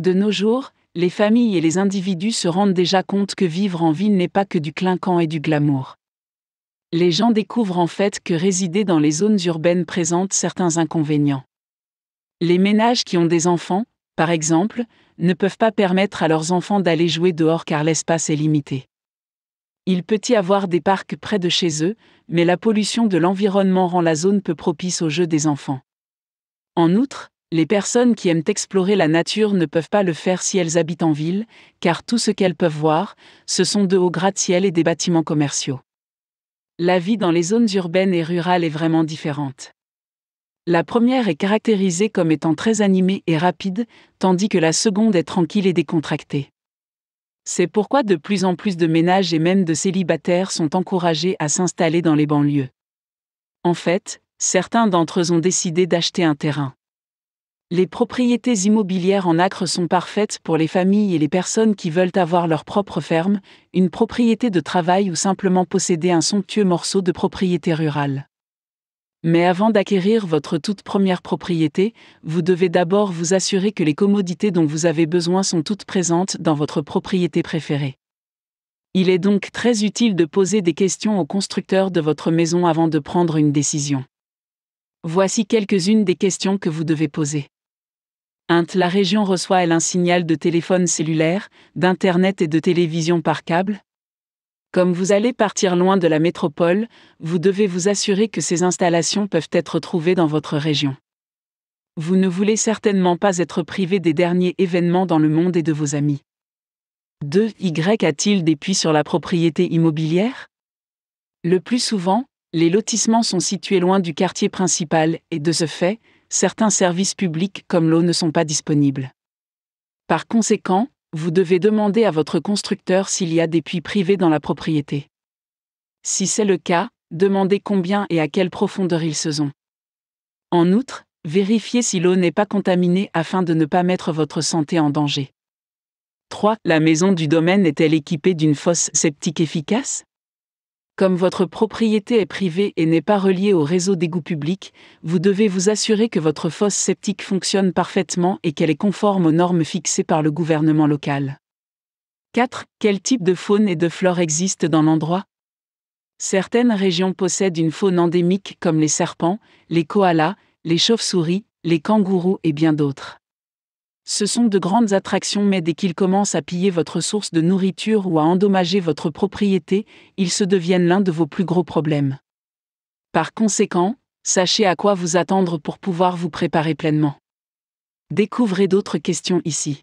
De nos jours, les familles et les individus se rendent déjà compte que vivre en ville n'est pas que du clinquant et du glamour. Les gens découvrent en fait que résider dans les zones urbaines présente certains inconvénients. Les ménages qui ont des enfants, par exemple, ne peuvent pas permettre à leurs enfants d'aller jouer dehors car l'espace est limité. Il peut y avoir des parcs près de chez eux, mais la pollution de l'environnement rend la zone peu propice au jeu des enfants. En outre, les personnes qui aiment explorer la nature ne peuvent pas le faire si elles habitent en ville, car tout ce qu'elles peuvent voir, ce sont de hauts gratte-ciel et des bâtiments commerciaux. La vie dans les zones urbaines et rurales est vraiment différente. La première est caractérisée comme étant très animée et rapide, tandis que la seconde est tranquille et décontractée. C'est pourquoi de plus en plus de ménages et même de célibataires sont encouragés à s'installer dans les banlieues. En fait, certains d'entre eux ont décidé d'acheter un terrain. Les propriétés immobilières en acre sont parfaites pour les familles et les personnes qui veulent avoir leur propre ferme, une propriété de travail ou simplement posséder un somptueux morceau de propriété rurale. Mais avant d'acquérir votre toute première propriété, vous devez d'abord vous assurer que les commodités dont vous avez besoin sont toutes présentes dans votre propriété préférée. Il est donc très utile de poser des questions au constructeur de votre maison avant de prendre une décision. Voici quelques-unes des questions que vous devez poser. 1. la région reçoit elle un signal de téléphone cellulaire, d'Internet et de télévision par câble Comme vous allez partir loin de la métropole, vous devez vous assurer que ces installations peuvent être trouvées dans votre région. Vous ne voulez certainement pas être privé des derniers événements dans le monde et de vos amis. 2. Y a-t-il des puits sur la propriété immobilière Le plus souvent, les lotissements sont situés loin du quartier principal et de ce fait, certains services publics comme l'eau ne sont pas disponibles. Par conséquent, vous devez demander à votre constructeur s'il y a des puits privés dans la propriété. Si c'est le cas, demandez combien et à quelle profondeur ils se sont. En outre, vérifiez si l'eau n'est pas contaminée afin de ne pas mettre votre santé en danger. 3. La maison du domaine est-elle équipée d'une fosse septique efficace comme votre propriété est privée et n'est pas reliée au réseau d'égouts publics, vous devez vous assurer que votre fosse septique fonctionne parfaitement et qu'elle est conforme aux normes fixées par le gouvernement local. 4. Quel type de faune et de flore existe dans l'endroit Certaines régions possèdent une faune endémique comme les serpents, les koalas, les chauves-souris, les kangourous et bien d'autres. Ce sont de grandes attractions mais dès qu'ils commencent à piller votre source de nourriture ou à endommager votre propriété, ils se deviennent l'un de vos plus gros problèmes. Par conséquent, sachez à quoi vous attendre pour pouvoir vous préparer pleinement. Découvrez d'autres questions ici.